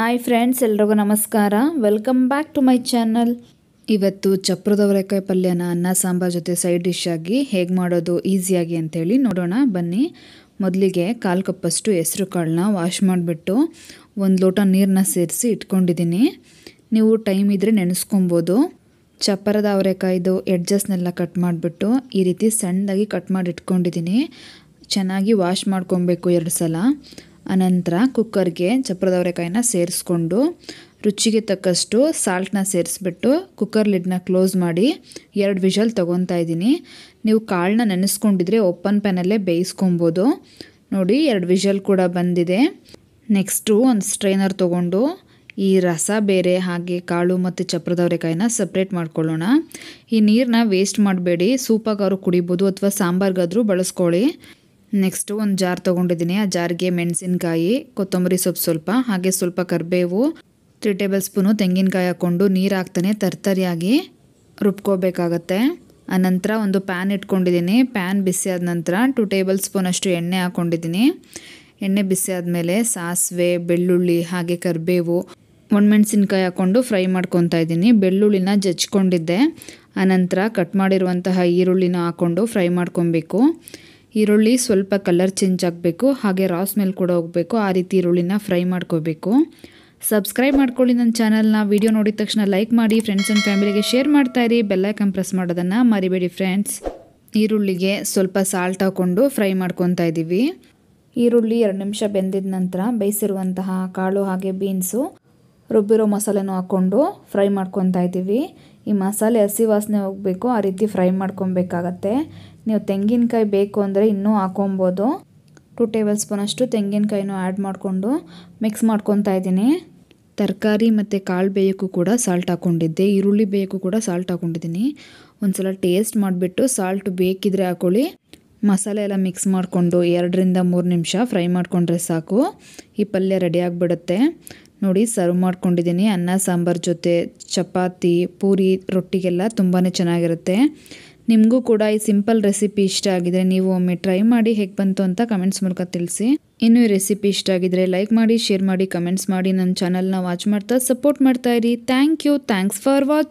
hi friends ಎಲ್ರಿಗೂ ನಮಸ್ಕಾರ welcome back to my channel ಇವತ್ತು ಚಪ್ರದವರೆಕಾಯಿ ಅವರೆಕಾಯಿ ಪಲ್ಯನ ಅನ್ನ ಸಾಂಬಾರ್ ಜೊತೆ ಸೈಡ್ ಡಿಶ್ ಆಗಿ ಹೇಗೆ ಮಾಡೋದು ಈಸಿಯಾಗಿ ಅಂಥೇಳಿ ನೋಡೋಣ ಬನ್ನಿ ಮೊದಲಿಗೆ ಕಾಲು ಕಪ್ಪಷ್ಟು ಹೆಸ್ರು ಕಾಳನ್ನ ವಾಶ್ ಮಾಡಿಬಿಟ್ಟು ಒಂದು ಲೋಟ ನೀರನ್ನ ಸೇರಿಸಿ ಇಟ್ಕೊಂಡಿದ್ದೀನಿ ನೀವು ಟೈಮ್ ಇದ್ದರೆ ನೆನೆಸ್ಕೊಬೋದು ಚಪ್ಪರದ ಅವರೆಕಾಯ್ದು ಎಡ್ಜಸ್ನೆಲ್ಲ ಕಟ್ ಮಾಡಿಬಿಟ್ಟು ಈ ರೀತಿ ಸಣ್ಣದಾಗಿ ಕಟ್ ಮಾಡಿ ಇಟ್ಕೊಂಡಿದ್ದೀನಿ ಚೆನ್ನಾಗಿ ವಾಶ್ ಮಾಡ್ಕೊಬೇಕು ಎರಡು ಸಲ ಅನಂತರ ಕುಕ್ಕರ್ಗೆ ಚಪ್ಪರದವರೆಕಾಯಿನ ಅವರೆಕಾಯಿನ ಸೇರಿಸ್ಕೊಂಡು ರುಚಿಗೆ ತಕ್ಕಷ್ಟು ಸಾಲ್ಟನ್ನ ಸೇರಿಸ್ಬಿಟ್ಟು ಕುಕ್ಕರ್ ಲಿಡ್ನ ಕ್ಲೋಸ್ ಮಾಡಿ ಎರಡು ವಿಷಲ್ ತೊಗೊತಾ ಇದ್ದೀನಿ ನೀವು ಕಾಳನ್ನ ನೆನೆಸ್ಕೊಂಡಿದ್ರೆ ಓಪನ್ ಪ್ಯಾನಲ್ಲೇ ಬೇಯಿಸ್ಕೊಬೋದು ನೋಡಿ ಎರಡು ವಿಷಲ್ ಕೂಡ ಬಂದಿದೆ ನೆಕ್ಸ್ಟು ಒಂದು ಸ್ಟ್ರೈನರ್ ತೊಗೊಂಡು ಈ ರಸ ಬೇರೆ ಹಾಗೆ ಕಾಳು ಮತ್ತು ಚಪ್ರದ ಸಪ್ರೇಟ್ ಮಾಡ್ಕೊಳ್ಳೋಣ ಈ ನೀರನ್ನ ವೇಸ್ಟ್ ಮಾಡಬೇಡಿ ಸೂಪಾಗಾದ್ರೂ ಕುಡಿಬೋದು ಅಥವಾ ಸಾಂಬಾರ್ಗಾದರೂ ಬಳಸ್ಕೊಳ್ಳಿ ನೆಕ್ಸ್ಟು ಒಂದು ಜಾರ್ ತೊಗೊಂಡಿದ್ದೀನಿ ಆ ಜಾರ್ಗೆ ಮೆಣಸಿನಕಾಯಿ ಕೊತ್ತಂಬರಿ ಸೊಪ್ಪು ಸ್ವಲ್ಪ ಹಾಗೆ ಸ್ವಲ್ಪ ಕರಿಬೇವು ತ್ರೀ ಟೇಬಲ್ ಸ್ಪೂನು ತೆಂಗಿನಕಾಯಿ ಹಾಕ್ಕೊಂಡು ನೀರು ಹಾಕ್ತಾನೆ ತರ್ತರಿಯಾಗಿ ರುಬ್ಕೋಬೇಕಾಗತ್ತೆ ಆನಂತರ ಒಂದು ಪ್ಯಾನ್ ಇಟ್ಕೊಂಡಿದ್ದೀನಿ ಪ್ಯಾನ್ ಬಿಸಿ ಆದ ನಂತರ ಟು ಟೇಬಲ್ ಸ್ಪೂನಷ್ಟು ಎಣ್ಣೆ ಹಾಕ್ಕೊಂಡಿದ್ದೀನಿ ಎಣ್ಣೆ ಬಿಸಿ ಆದಮೇಲೆ ಸಾಸಿವೆ ಬೆಳ್ಳುಳ್ಳಿ ಹಾಗೆ ಕರಿಬೇವು ಒಣಮೆಣ್ಸಿನ್ಕಾಯಿ ಹಾಕ್ಕೊಂಡು ಫ್ರೈ ಮಾಡ್ಕೊತಾ ಇದ್ದೀನಿ ಬೆಳ್ಳುಳ್ಳಿನ ಜಚ್ಕೊಂಡಿದ್ದೆ ಆನಂತರ ಕಟ್ ಮಾಡಿರುವಂತಹ ಈರುಳ್ಳಿನ ಹಾಕ್ಕೊಂಡು ಫ್ರೈ ಮಾಡ್ಕೊಬೇಕು ಈರುಳ್ಳಿ ಸ್ವಲ್ಪ ಕಲರ್ ಚೇಂಜ್ ಆಗಬೇಕು ಹಾಗೆ ರಾ ಸ್ಮೆಲ್ ಕೂಡ ಹೋಗಬೇಕು ಆ ರೀತಿ ಈರುಳ್ಳಿನ ಫ್ರೈ ಮಾಡ್ಕೋಬೇಕು ಸಬ್ಸ್ಕ್ರೈಬ್ ಮಾಡ್ಕೊಳ್ಳಿ ನನ್ನ ಚಾನಲ್ನ ವೀಡಿಯೋ ನೋಡಿದ ತಕ್ಷಣ ಲೈಕ್ ಮಾಡಿ ಫ್ರೆಂಡ್ಸ್ ಆ್ಯಂಡ್ ಫ್ಯಾಮಿಲಿಗೆ ಶೇರ್ ಮಾಡ್ತಾಯಿರಿ ಬೆಲ್ಲೈಕನ್ ಪ್ರೆಸ್ ಮಾಡೋದನ್ನು ಮರಿಬೇಡಿ ಫ್ರೆಂಡ್ಸ್ ಈರುಳ್ಳಿಗೆ ಸ್ವಲ್ಪ ಸಾಲ್ಟ್ ಹಾಕ್ಕೊಂಡು ಫ್ರೈ ಮಾಡ್ಕೊತಾ ಇದ್ದೀವಿ ಈರುಳ್ಳಿ ಎರಡು ನಿಮಿಷ ಬೆಂದಿದ ನಂತರ ಬೇಯಿಸಿರುವಂತಹ ಕಾಳು ಹಾಗೆ ಬೀನ್ಸು ರುಬ್ಬಿರೋ ಮಸಾಲೆನೂ ಹಾಕ್ಕೊಂಡು ಫ್ರೈ ಮಾಡ್ಕೊತಾ ಇದ್ದೀವಿ ಈ ಮಸಾಲೆ ಹಸಿ ವಾಸನೆ ಹೋಗಬೇಕು ಆ ರೀತಿ ಫ್ರೈ ಮಾಡ್ಕೊಬೇಕಾಗತ್ತೆ ನೀವು ತೆಂಗಿನಕಾಯಿ ಬೇಕು ಅಂದರೆ ಇನ್ನೂ ಹಾಕೊಬೋದು ಟೂ ಟೇಬಲ್ ಸ್ಪೂನಷ್ಟು ತೆಂಗಿನಕಾಯಿನೂ ಆ್ಯಡ್ ಮಾಡಿಕೊಂಡು ಮಿಕ್ಸ್ ಮಾಡ್ಕೊತಾ ಇದ್ದೀನಿ ತರಕಾರಿ ಮತ್ತು ಕಾಳು ಬೇಯೋಕ್ಕೂ ಕೂಡ ಸಾಲ್ಟ್ ಹಾಕ್ಕೊಂಡಿದ್ದೆ ಈರುಳ್ಳಿ ಬೇಯೋಕ್ಕೂ ಕೂಡ ಸಾಲ್ಟ್ ಹಾಕ್ಕೊಂಡಿದ್ದೀನಿ ಸಲ ಟೇಸ್ಟ್ ಮಾಡಿಬಿಟ್ಟು ಸಾಲ್ಟ್ ಬೇಕಿದ್ರೆ ಹಾಕೊಳ್ಳಿ ಮಸಾಲೆ ಎಲ್ಲ ಮಿಕ್ಸ್ ಮಾಡಿಕೊಂಡು ಎರಡರಿಂದ ಮೂರು ನಿಮಿಷ ಫ್ರೈ ಮಾಡಿಕೊಂಡ್ರೆ ಸಾಕು ಈ ಪಲ್ಯ ರೆಡಿ ಆಗಿಬಿಡುತ್ತೆ ನೋಡಿ ಸರ್ವ್ ಮಾಡ್ಕೊಂಡಿದ್ದೀನಿ ಅನ್ನ ಸಾಂಬಾರ್ ಜೊತೆ ಚಪಾತಿ ಪೂರಿ ರೊಟ್ಟಿಗೆಲ್ಲ ತುಂಬಾ ಚೆನ್ನಾಗಿರುತ್ತೆ ನಿಮಗೂ ಕೂಡ ಈ ಸಿಂಪಲ್ ರೆಸಿಪಿ ಇಷ್ಟ ಆಗಿದ್ರೆ ನೀವು ಒಮ್ಮೆ ಟ್ರೈ ಮಾಡಿ ಹೇಗೆ ಬಂತು ಅಂತ ಕಮೆಂಟ್ಸ್ ಮೂಲಕ ತಿಳಿಸಿ ಇನ್ನು ಈ ರೆಸಿಪಿ ಇಷ್ಟ ಆಗಿದರೆ ಲೈಕ್ ಮಾಡಿ ಶೇರ್ ಮಾಡಿ ಕಮೆಂಟ್ಸ್ ಮಾಡಿ ನನ್ನ ಚಾನಲ್ನ ವಾಚ್ ಮಾಡ್ತಾ ಸಪೋರ್ಟ್ ಮಾಡ್ತಾ ಇರಿ thank you thanks for watch